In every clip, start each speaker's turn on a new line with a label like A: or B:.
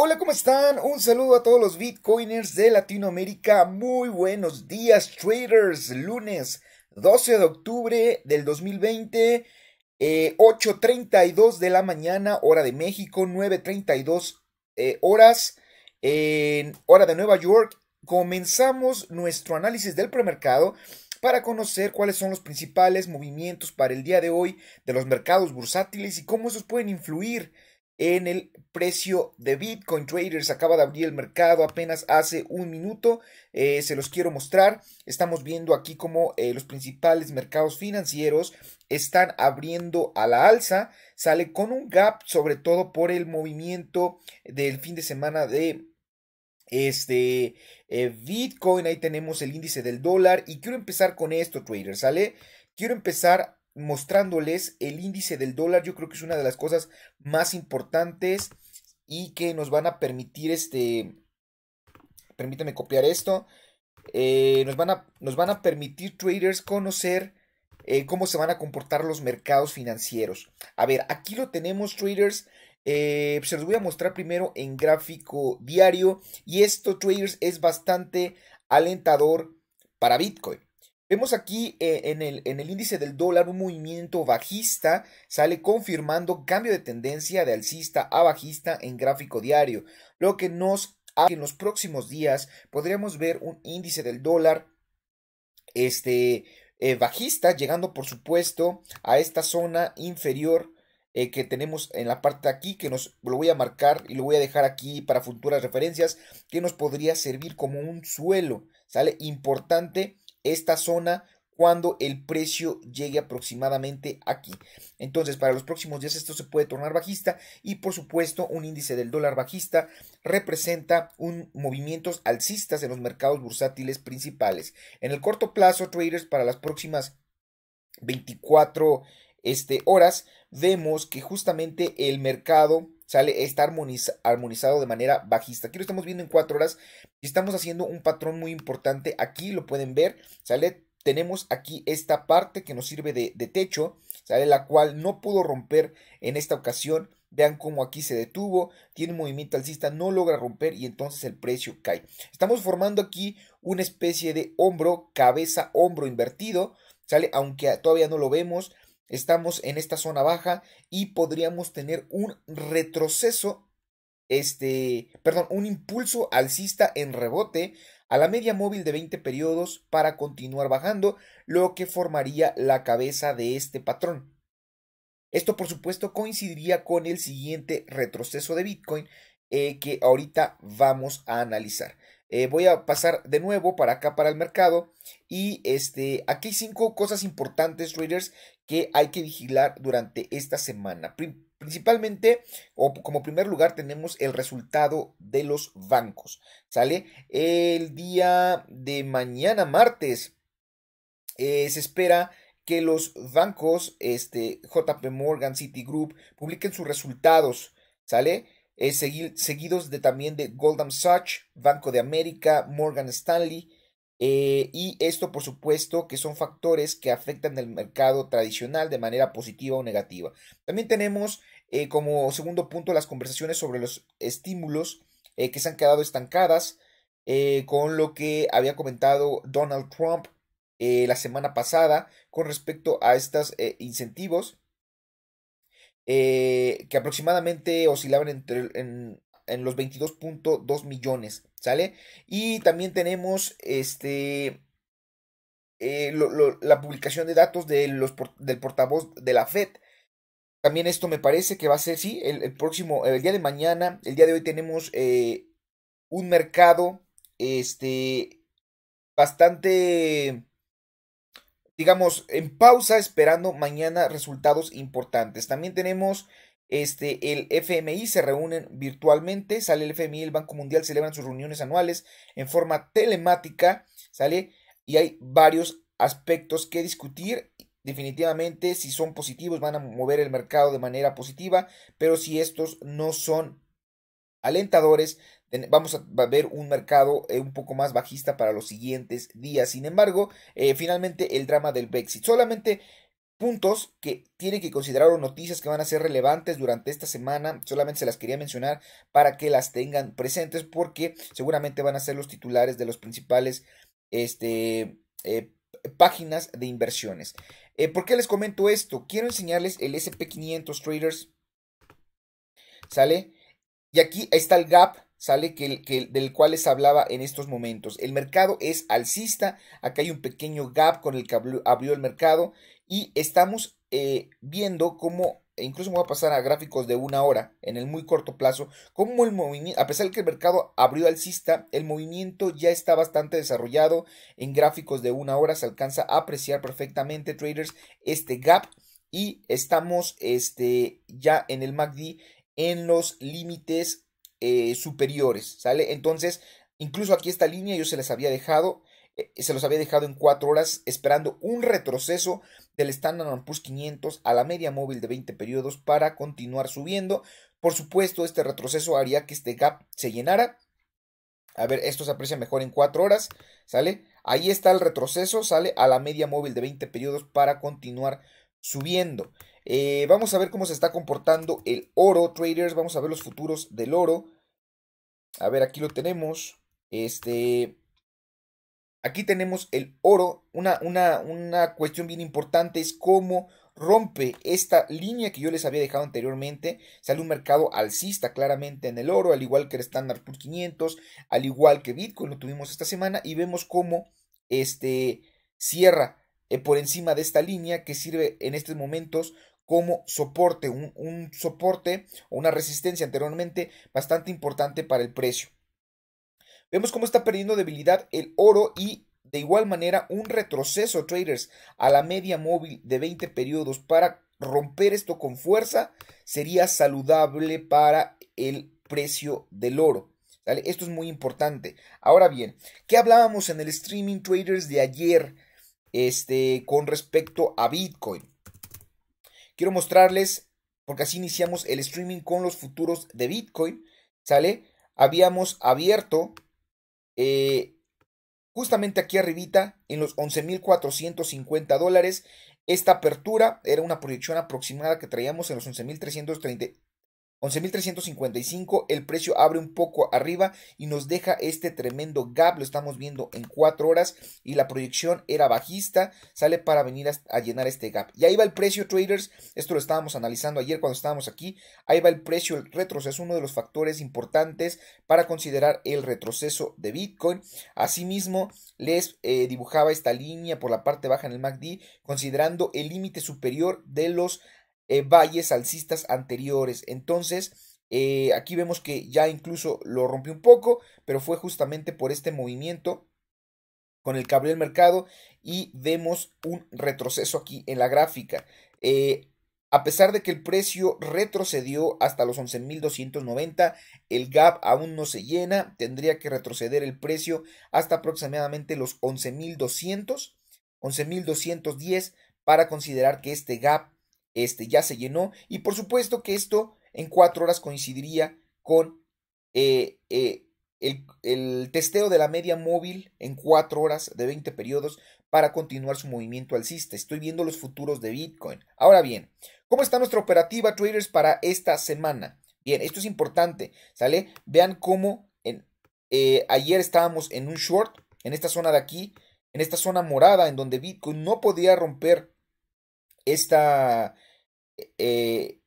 A: Hola, ¿cómo están? Un saludo a todos los Bitcoiners de Latinoamérica. Muy buenos días, traders. Lunes 12 de octubre del 2020, eh, 8.32 de la mañana, hora de México, 9.32 eh, horas en hora de Nueva York. Comenzamos nuestro análisis del premercado para conocer cuáles son los principales movimientos para el día de hoy de los mercados bursátiles y cómo esos pueden influir en el precio de Bitcoin Traders. Acaba de abrir el mercado apenas hace un minuto. Eh, se los quiero mostrar. Estamos viendo aquí como eh, los principales mercados financieros están abriendo a la alza. Sale con un gap, sobre todo por el movimiento del fin de semana de este eh, Bitcoin. Ahí tenemos el índice del dólar. Y quiero empezar con esto, traders, ¿sale? Quiero empezar mostrándoles el índice del dólar. Yo creo que es una de las cosas más importantes y que nos van a permitir este... Permítame copiar esto. Eh, nos, van a, nos van a permitir traders conocer eh, cómo se van a comportar los mercados financieros. A ver, aquí lo tenemos traders. Eh, se los voy a mostrar primero en gráfico diario y esto traders es bastante alentador para Bitcoin. Vemos aquí eh, en, el, en el índice del dólar un movimiento bajista, sale confirmando cambio de tendencia de alcista a bajista en gráfico diario, lo que nos hace que en los próximos días podríamos ver un índice del dólar este, eh, bajista, llegando por supuesto a esta zona inferior eh, que tenemos en la parte de aquí, que nos lo voy a marcar y lo voy a dejar aquí para futuras referencias, que nos podría servir como un suelo, ¿sale? Importante esta zona cuando el precio llegue aproximadamente aquí. Entonces, para los próximos días esto se puede tornar bajista y por supuesto un índice del dólar bajista representa un movimientos alcistas en los mercados bursátiles principales. En el corto plazo, traders, para las próximas 24 este, horas, vemos que justamente el mercado sale, está armonizado de manera bajista. Aquí lo estamos viendo en 4 horas y estamos haciendo un patrón muy importante. Aquí lo pueden ver, sale, tenemos aquí esta parte que nos sirve de, techo, sale, la cual no pudo romper en esta ocasión. Vean cómo aquí se detuvo, tiene movimiento alcista, no logra romper y entonces el precio cae. Estamos formando aquí una especie de hombro, cabeza, hombro invertido, ¿sale? Aunque todavía no lo vemos, Estamos en esta zona baja y podríamos tener un retroceso, este, perdón, un impulso alcista en rebote a la media móvil de 20 periodos para continuar bajando, lo que formaría la cabeza de este patrón. Esto por supuesto coincidiría con el siguiente retroceso de Bitcoin eh, que ahorita vamos a analizar. Eh, voy a pasar de nuevo para acá para el mercado y este aquí hay cinco cosas importantes traders que hay que vigilar durante esta semana. Principalmente, o como primer lugar, tenemos el resultado de los bancos. ¿Sale? El día de mañana, martes, eh, se espera que los bancos, este, JP Morgan, Citigroup, publiquen sus resultados. ¿Sale? Eh, seguidos de también de Goldman Sachs, Banco de América, Morgan Stanley, eh, y esto, por supuesto, que son factores que afectan el mercado tradicional de manera positiva o negativa. También tenemos eh, como segundo punto las conversaciones sobre los estímulos eh, que se han quedado estancadas con lo que había comentado Donald Trump la semana pasada con respecto a estos incentivos que aproximadamente oscilaban entre, en, en los 22.2 millones, ¿sale? Y también tenemos este, eh, la publicación de datos de los, del portavoz de la FED. También esto me parece que va a ser, sí, el, próximo, el día de mañana, el día de hoy tenemos eh, un mercado, este, bastante digamos, en pausa esperando mañana resultados importantes. También tenemos este, el FMI se reúnen virtualmente, sale el FMI, el Banco Mundial celebran sus reuniones anuales en forma telemática, sale y hay varios aspectos que discutir. Definitivamente, si son positivos, van a mover el mercado de manera positiva, pero si estos no son alentadores, vamos a ver un mercado eh, un poco más bajista para los siguientes días. Sin embargo, eh, finalmente el drama del Brexit. Solamente puntos que tienen que considerar o noticias que van a ser relevantes durante esta semana. Solamente se las quería mencionar para que las tengan presentes porque seguramente van a ser los titulares de los principales este, eh, páginas de inversiones. Eh, ¿Por qué les comento esto? Quiero enseñarles el SP500 Traders. ¿Sale? Y aquí está el gap, ¿sale? que, del cual les hablaba en estos momentos. El mercado es alcista. Acá hay un pequeño gap con el que abrió el mercado y estamos eh, viendo cómo, e incluso me voy a pasar a gráficos de una hora en el muy corto plazo, cómo el movimiento, a pesar de que el mercado abrió alcista, el movimiento ya está bastante desarrollado en gráficos de una hora, se alcanza a apreciar perfectamente, traders, este gap y estamos este, ya en el MACD en los límites eh, superiores, ¿sale? Entonces, incluso aquí esta línea yo se les había dejado, eh, se los había dejado en cuatro horas esperando un retroceso del Standard Poor's 500 a la media móvil de 20 periodos para continuar subiendo. Por supuesto, este retroceso haría que este gap se llenara. A ver, esto se aprecia mejor en 4 horas, ¿sale? Ahí está el retroceso, sale a la media móvil de 20 periodos para continuar subiendo. Eh, vamos a ver cómo se está comportando el oro, traders. Vamos a ver los futuros del oro. A ver, aquí lo tenemos. Este, Aquí tenemos el oro, una, una, cuestión bien importante es cómo rompe esta línea que yo les había dejado anteriormente, sale un mercado alcista claramente en el oro, al igual que el Standard Poor's 500, al igual que Bitcoin lo tuvimos esta semana y vemos cómo este cierra eh, por encima de esta línea que sirve en estos momentos como soporte, un soporte o una resistencia anteriormente bastante importante para el precio. Vemos cómo está perdiendo debilidad el oro y de igual manera un retroceso, traders, a la media móvil de 20 periodos para romper esto con fuerza sería saludable para el precio del oro. Esto es muy importante. Ahora bien, ¿qué hablábamos en el streaming traders de ayer este, con respecto a Bitcoin? Quiero mostrarles, porque así iniciamos el streaming con los futuros de Bitcoin. ¿Sale? Habíamos abierto eh, justamente aquí arribita, en los 11.450 dólares, esta apertura era una proyección aproximada que traíamos en los 11.330 11.355, el precio abre un poco arriba y nos deja este tremendo gap, lo estamos viendo en 4 horas y la proyección era bajista, sale para venir a, llenar este gap. Y ahí va el precio traders, esto lo estábamos analizando ayer cuando estábamos aquí, ahí va el precio, el retroceso, uno de los factores importantes para considerar el retroceso de Bitcoin. Asimismo, les eh, dibujaba esta línea por la parte baja en el MACD, considerando el límite superior de los eh, valles alcistas anteriores. Entonces, eh, aquí vemos que ya incluso lo rompió un poco, pero fue justamente por este movimiento con el cable del mercado y vemos un retroceso aquí en la gráfica. Eh, a pesar de que el precio retrocedió hasta los 11.290, el gap aún no se llena, tendría que retroceder el precio hasta aproximadamente los 11.200, 11.210 para considerar que este gap este ya se llenó y por supuesto que esto en cuatro horas coincidiría con eh, eh, el, el, testeo de la media móvil en cuatro horas de 20 periodos para continuar su movimiento alcista. Estoy viendo los futuros de Bitcoin. Ahora bien, ¿cómo está nuestra operativa traders para esta semana? Bien, esto es importante, ¿sale? Vean cómo eh, ayer estábamos en un short, en esta zona de aquí, en esta zona morada, en donde Bitcoin no podía romper esta, eh,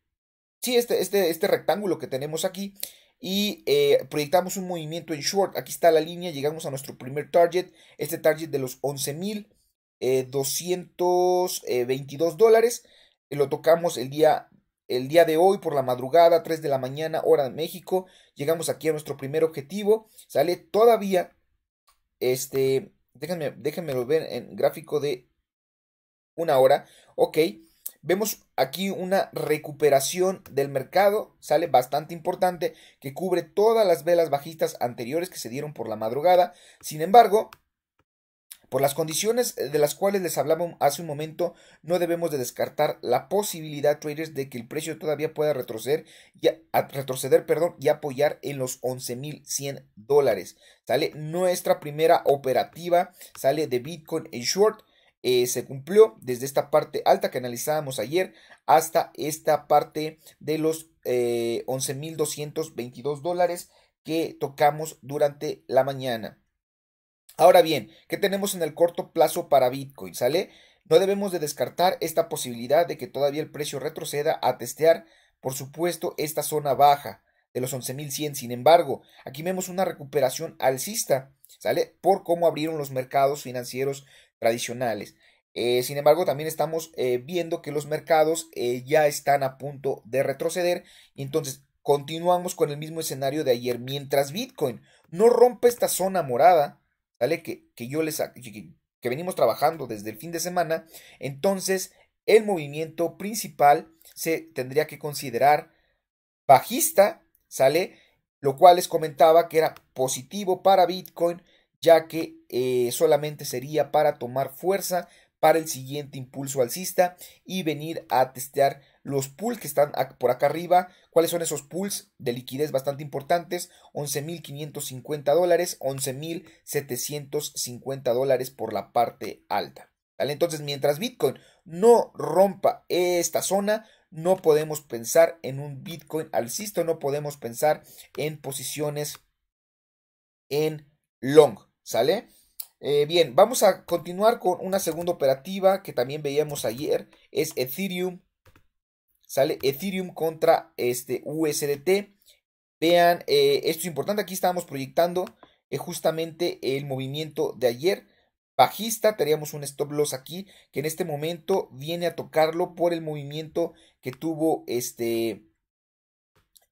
A: sí, este, este, este rectángulo que tenemos aquí y eh, proyectamos un movimiento en short. Aquí está la línea, llegamos a nuestro primer target, este target de los 11.222 eh, dólares. Lo tocamos el día, el día de hoy por la madrugada, 3 de la mañana, hora de México. Llegamos aquí a nuestro primer objetivo. Sale todavía, este, déjenme, déjenme ver en gráfico de una hora. Ok. Vemos aquí una recuperación del mercado, sale bastante importante, que cubre todas las velas bajistas anteriores que se dieron por la madrugada. Sin embargo, por las condiciones de las cuales les hablamos hace un momento, no debemos de descartar la posibilidad, traders, de que el precio todavía pueda retroceder y, retroceder, perdón, y apoyar en los 11.100 dólares. Sale nuestra primera operativa, sale de Bitcoin en short eh, se cumplió desde esta parte alta que analizábamos ayer hasta esta parte de los 11.222 eh, dólares que tocamos durante la mañana. Ahora bien, ¿qué tenemos en el corto plazo para Bitcoin? ¿Sale? No debemos de descartar esta posibilidad de que todavía el precio retroceda a testear, por supuesto, esta zona baja de los 11.100. Sin embargo, aquí vemos una recuperación alcista, ¿sale? Por cómo abrieron los mercados financieros tradicionales. Eh, sin embargo, también estamos eh, viendo que los mercados eh, ya están a punto de retroceder y entonces continuamos con el mismo escenario de ayer. Mientras Bitcoin no rompe esta zona morada, ¿vale? Que, que yo les que venimos trabajando desde el fin de semana, entonces el movimiento principal se tendría que considerar bajista, ¿sale? Lo cual les comentaba que era positivo para Bitcoin, ya que eh, solamente sería para tomar fuerza para el siguiente impulso alcista y venir a testear los pools que están por acá arriba. ¿Cuáles son esos pools de liquidez bastante importantes? 11.550 dólares, 11.750 dólares por la parte alta. ¿Vale? Entonces, mientras Bitcoin no rompa esta zona, no podemos pensar en un Bitcoin alcista, no podemos pensar en posiciones en long. ¿Sale? Eh, bien, vamos a continuar con una segunda operativa que también veíamos ayer. Es Ethereum. ¿Sale? Ethereum contra este USDT. Vean, eh, esto es importante. Aquí estábamos proyectando eh, justamente el movimiento de ayer. Bajista, teníamos un stop loss aquí que en este momento viene a tocarlo por el movimiento que tuvo este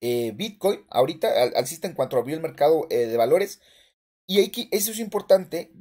A: Bitcoin. Ahorita, al, en cuanto abrió el mercado de valores. Y eso es importante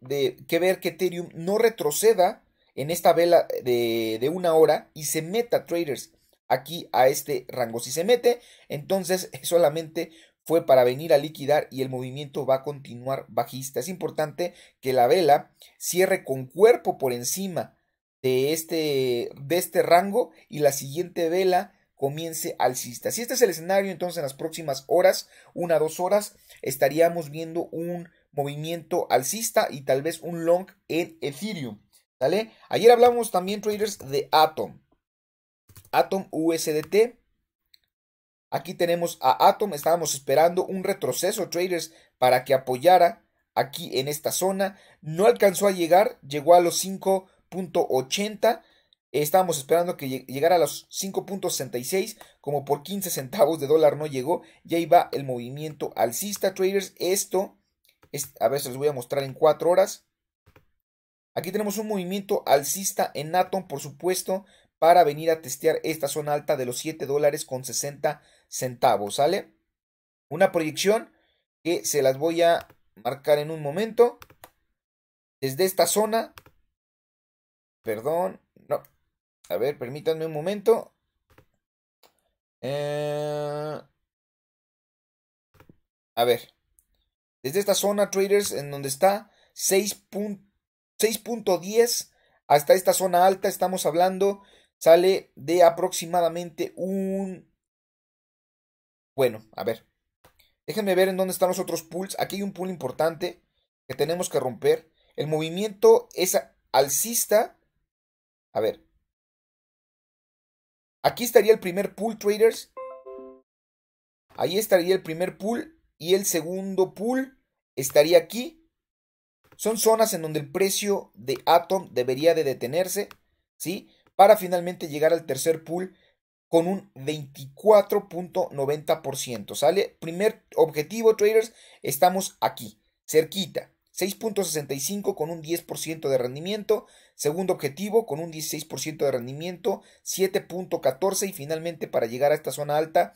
A: de, que ver que Ethereum no retroceda en esta vela de, una hora y se meta traders aquí a este rango. Si se mete, entonces solamente fue para venir a liquidar y el movimiento va a continuar bajista. Es importante que la vela cierre con cuerpo por encima de este, de este rango y la siguiente vela comience alcista. Si este es el escenario, entonces en las próximas horas, una o dos horas, estaríamos viendo un movimiento alcista y tal vez un long en Ethereum. Ayer hablamos también, traders, de Atom. Atom USDT. Aquí tenemos a Atom. Estábamos esperando un retroceso, traders, para que apoyara aquí en esta zona. No alcanzó a llegar. Llegó a los 5.80. Estábamos esperando que llegara a los 5.66, como por 15 centavos de dólar no llegó. Ya va el movimiento alcista, traders. Esto, a ver, se los voy a mostrar en 4 horas. Aquí tenemos un movimiento alcista en Atom, por supuesto, para venir a testear esta zona alta de los 7 dólares con 60 centavos, ¿sale? Una proyección que se las voy a marcar en un momento. Desde esta zona, perdón, a ver, permítanme un momento. Eh, a ver. Desde esta zona, traders, en donde está 6.10 hasta esta zona alta, estamos hablando, sale de aproximadamente un... Bueno, a ver. Déjenme ver en dónde están los otros pools. Aquí hay un pool importante que tenemos que romper. El movimiento es alcista. A ver, Aquí estaría el primer pool, traders. Ahí estaría el primer pool y el segundo pool estaría aquí. Son zonas en donde el precio de Atom debería de detenerse, ¿sí? Para finalmente llegar al tercer pool con un 24.90%, ¿sale? Primer objetivo, traders, estamos aquí, cerquita, 6.65 con un 10% de rendimiento, segundo objetivo con un 16% de rendimiento, 7.14 y finalmente para llegar a esta zona alta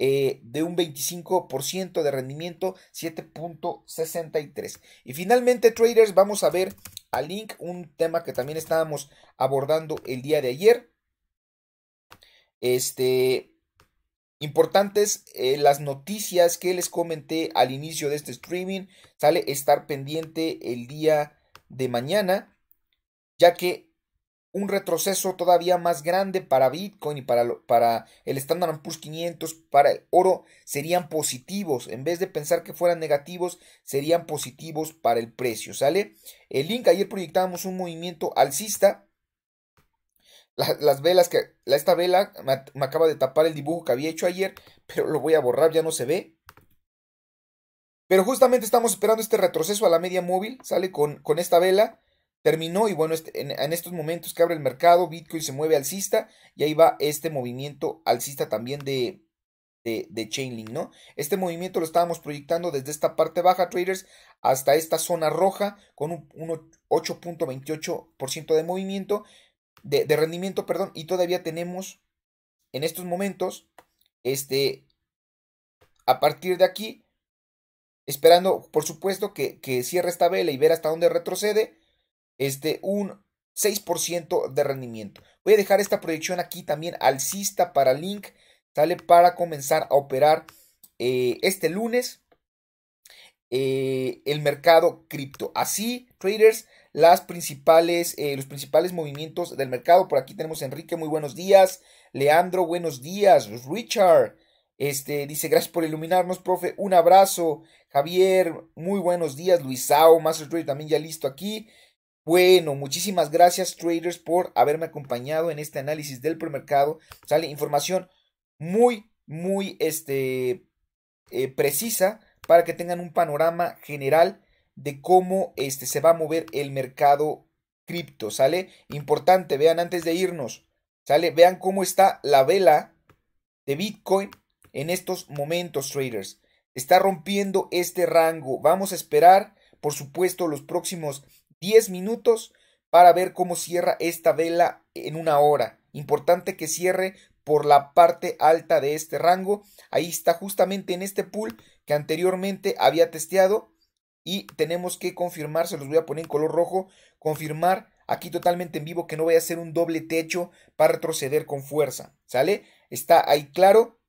A: eh, de un 25% de rendimiento, 7.63. Y finalmente, traders, vamos a ver a Link, un tema que también estábamos abordando el día de ayer. Este, Importantes eh, las noticias que les comenté al inicio de este streaming. Sale estar pendiente el día de mañana, ya que un retroceso todavía más grande para Bitcoin y para, para el Standard Poor's 500, para el oro, serían positivos. En vez de pensar que fueran negativos, serían positivos para el precio, ¿sale? El link, ayer proyectábamos un movimiento alcista las velas que. La, esta vela me, acaba de tapar el dibujo que había hecho ayer, pero lo voy a borrar, ya no se ve. Pero justamente estamos esperando este retroceso a la media móvil, sale con, con esta vela, terminó y bueno, este, en, estos momentos que abre el mercado, Bitcoin se mueve alcista y ahí va este movimiento alcista también de, de, de Chainlink, ¿no? Este movimiento lo estábamos proyectando desde esta parte baja, traders, hasta esta zona roja con un, un 8.28% de movimiento de, rendimiento, perdón, y todavía tenemos en estos momentos, este, a partir de aquí, esperando, por supuesto, que, cierre esta vela y ver hasta dónde retrocede, este, un 6% de rendimiento. Voy a dejar esta proyección aquí también alcista para Link, sale para comenzar a operar eh, este lunes eh, el mercado cripto. Así, traders, las principales, eh, los principales movimientos del mercado. Por aquí tenemos Enrique, muy buenos días. Leandro, buenos días. Richard, este, dice, gracias por iluminarnos, profe. Un abrazo. Javier, muy buenos días. Luisao, Master Trader también ya listo aquí. Bueno, muchísimas gracias traders por haberme acompañado en este análisis del premercado. Sale información muy, muy este, eh, precisa para que tengan un panorama general de cómo este, se va a mover el mercado cripto, ¿sale? Importante, vean antes de irnos, ¿sale? Vean cómo está la vela de Bitcoin en estos momentos, traders. Está rompiendo este rango. Vamos a esperar, por supuesto, los próximos 10 minutos para ver cómo cierra esta vela en una hora. Importante que cierre por la parte alta de este rango. Ahí está justamente en este pool que anteriormente había testeado y tenemos que confirmar, se los voy a poner en color rojo, confirmar aquí totalmente en vivo que no voy a hacer un doble techo para retroceder con fuerza, ¿sale? Está ahí claro.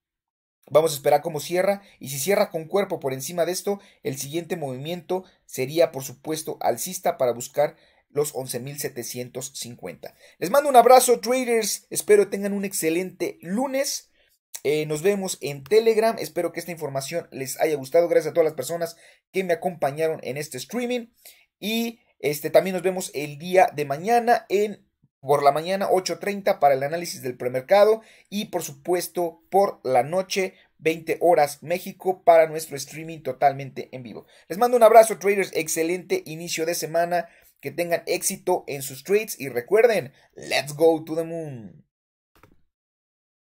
A: Vamos a esperar cómo cierra y si cierra con cuerpo por encima de esto, el siguiente movimiento sería por supuesto alcista para buscar los 11.750. Les mando un abrazo traders, espero tengan un excelente lunes. Eh, nos vemos en Telegram. Espero que esta información les haya gustado. Gracias a todas las personas que me acompañaron en este streaming. Y este, también nos vemos el día de mañana en por la mañana 8.30 para el análisis del premercado y por supuesto por la noche 20 horas México para nuestro streaming totalmente en vivo. Les mando un abrazo traders, excelente inicio de semana, que tengan éxito en sus trades y recuerden, let's go to the moon.